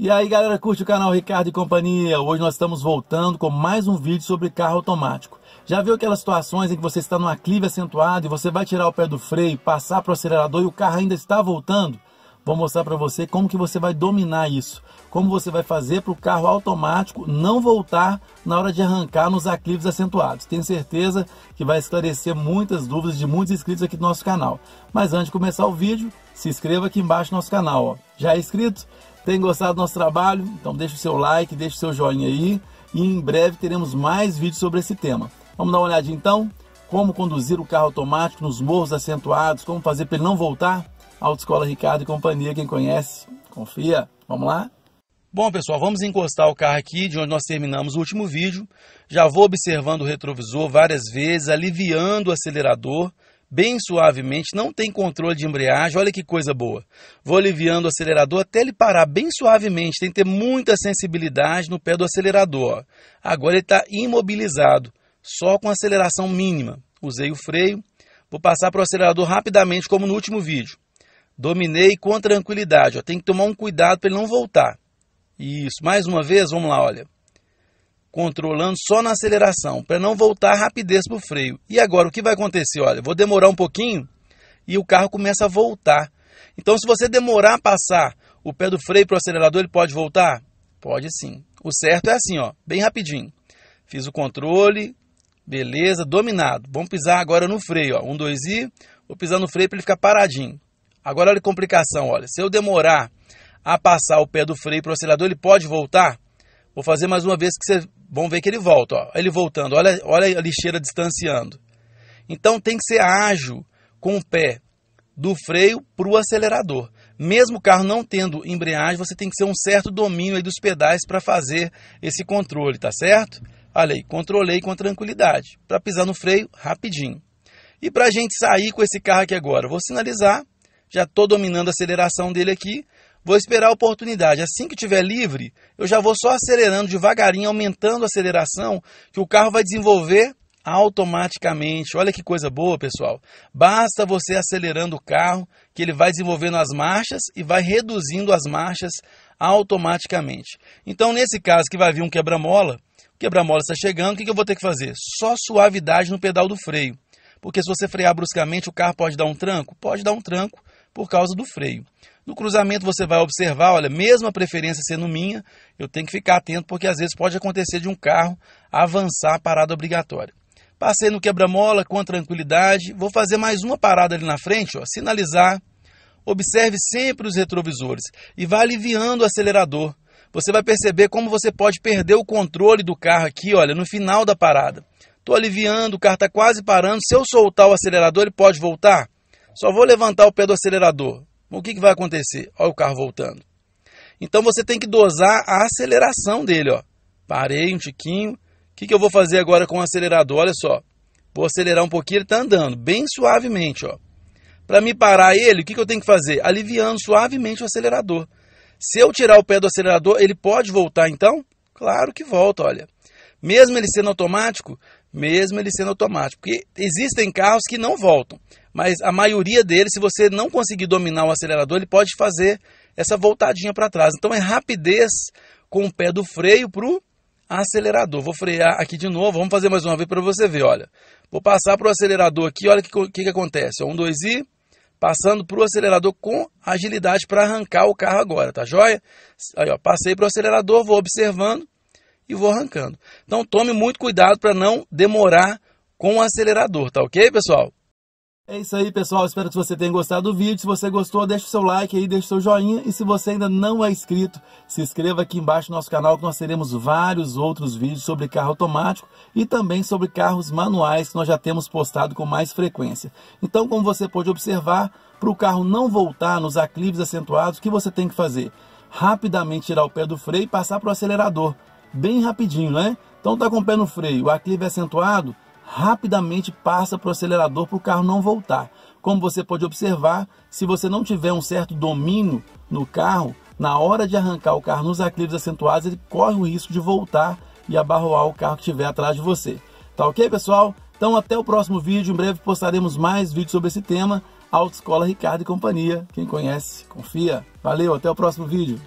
E aí galera, curte o canal Ricardo e Companhia. Hoje nós estamos voltando com mais um vídeo sobre carro automático. Já viu aquelas situações em que você está numa clive acentuada e você vai tirar o pé do freio, passar para o acelerador e o carro ainda está voltando? Vou mostrar para você como que você vai dominar isso, como você vai fazer para o carro automático não voltar na hora de arrancar nos aclives acentuados. Tenho certeza que vai esclarecer muitas dúvidas de muitos inscritos aqui do nosso canal. Mas antes de começar o vídeo, se inscreva aqui embaixo no nosso canal. Ó. Já é inscrito? Tem gostado do nosso trabalho? Então deixa o seu like, deixa o seu joinha aí e em breve teremos mais vídeos sobre esse tema. Vamos dar uma olhadinha então? Como conduzir o carro automático nos morros acentuados, como fazer para ele não voltar? Autoescola Ricardo e Companhia, quem conhece, confia. Vamos lá? Bom, pessoal, vamos encostar o carro aqui de onde nós terminamos o último vídeo. Já vou observando o retrovisor várias vezes, aliviando o acelerador bem suavemente, não tem controle de embreagem, olha que coisa boa. Vou aliviando o acelerador até ele parar bem suavemente, tem que ter muita sensibilidade no pé do acelerador. Agora ele está imobilizado, só com aceleração mínima. Usei o freio, vou passar para o acelerador rapidamente, como no último vídeo. Dominei com tranquilidade. Ó, tem que tomar um cuidado para ele não voltar. Isso, mais uma vez, vamos lá, olha. Controlando só na aceleração, para não voltar a rapidez para o freio. E agora, o que vai acontecer? Olha, vou demorar um pouquinho e o carro começa a voltar. Então, se você demorar a passar o pé do freio para o acelerador, ele pode voltar? Pode sim. O certo é assim, ó, bem rapidinho. Fiz o controle, beleza, dominado. Vamos pisar agora no freio, ó. Um, dois e. Vou pisar no freio para ele ficar paradinho. Agora olha a complicação, olha. Se eu demorar a passar o pé do freio para o acelerador, ele pode voltar? Vou fazer mais uma vez que vocês vão ver que ele volta, ó. Ele voltando, olha, olha a lixeira distanciando. Então tem que ser ágil com o pé do freio para o acelerador. Mesmo o carro não tendo embreagem, você tem que ser um certo domínio dos pedais para fazer esse controle, tá certo? Olha aí, controlei com tranquilidade, para pisar no freio rapidinho. E para a gente sair com esse carro aqui agora, vou sinalizar já estou dominando a aceleração dele aqui, vou esperar a oportunidade. Assim que estiver livre, eu já vou só acelerando devagarinho, aumentando a aceleração, que o carro vai desenvolver automaticamente. Olha que coisa boa, pessoal. Basta você acelerando o carro, que ele vai desenvolvendo as marchas e vai reduzindo as marchas automaticamente. Então, nesse caso que vai vir um quebra-mola, o quebra-mola está chegando, o que eu vou ter que fazer? Só suavidade no pedal do freio. Porque se você frear bruscamente, o carro pode dar um tranco? Pode dar um tranco por causa do freio. No cruzamento você vai observar, olha, mesmo a preferência sendo minha, eu tenho que ficar atento porque às vezes pode acontecer de um carro avançar a parada obrigatória. Passei no quebra-mola com tranquilidade, vou fazer mais uma parada ali na frente, ó, sinalizar. Observe sempre os retrovisores e vá aliviando o acelerador. Você vai perceber como você pode perder o controle do carro aqui, olha, no final da parada. Estou aliviando, o carro está quase parando. Se eu soltar o acelerador, ele pode voltar? Só vou levantar o pé do acelerador. O que, que vai acontecer? Olha o carro voltando. Então você tem que dosar a aceleração dele. Ó. Parei um tiquinho. O que, que eu vou fazer agora com o acelerador? Olha só. Vou acelerar um pouquinho, ele está andando, bem suavemente. ó. Para me parar ele, o que, que eu tenho que fazer? Aliviando suavemente o acelerador. Se eu tirar o pé do acelerador, ele pode voltar então? Claro que volta, olha. Mesmo ele sendo automático, mesmo ele sendo automático, porque existem carros que não voltam mas a maioria deles, se você não conseguir dominar o acelerador, ele pode fazer essa voltadinha para trás. Então é rapidez com o pé do freio para o acelerador. Vou frear aqui de novo, vamos fazer mais uma vez para você ver, olha. Vou passar para o acelerador aqui, olha o que, que, que, acontece. Um, dois e... Passando para o acelerador com agilidade para arrancar o carro agora, tá joia? Aí, ó, passei para o acelerador, vou observando e vou arrancando. Então tome muito cuidado para não demorar com o acelerador, tá ok, pessoal? É isso aí, pessoal. Espero que você tenha gostado do vídeo. Se você gostou, deixa o seu like aí, deixa o seu joinha. E se você ainda não é inscrito, se inscreva aqui embaixo no nosso canal que nós teremos vários outros vídeos sobre carro automático e também sobre carros manuais que nós já temos postado com mais frequência. Então, como você pode observar, para o carro não voltar nos aclives acentuados, o que você tem que fazer? Rapidamente tirar o pé do freio e passar para o acelerador. Bem rapidinho, né? Então tá com o pé no freio, o aclive acentuado, rapidamente passa para o acelerador para o carro não voltar. Como você pode observar, se você não tiver um certo domínio no carro, na hora de arrancar o carro nos aclives acentuados, ele corre o risco de voltar e abarroar o carro que estiver atrás de você. Tá ok, pessoal? Então até o próximo vídeo, em breve postaremos mais vídeos sobre esse tema. Autoescola Ricardo e Companhia, quem conhece, confia. Valeu, até o próximo vídeo.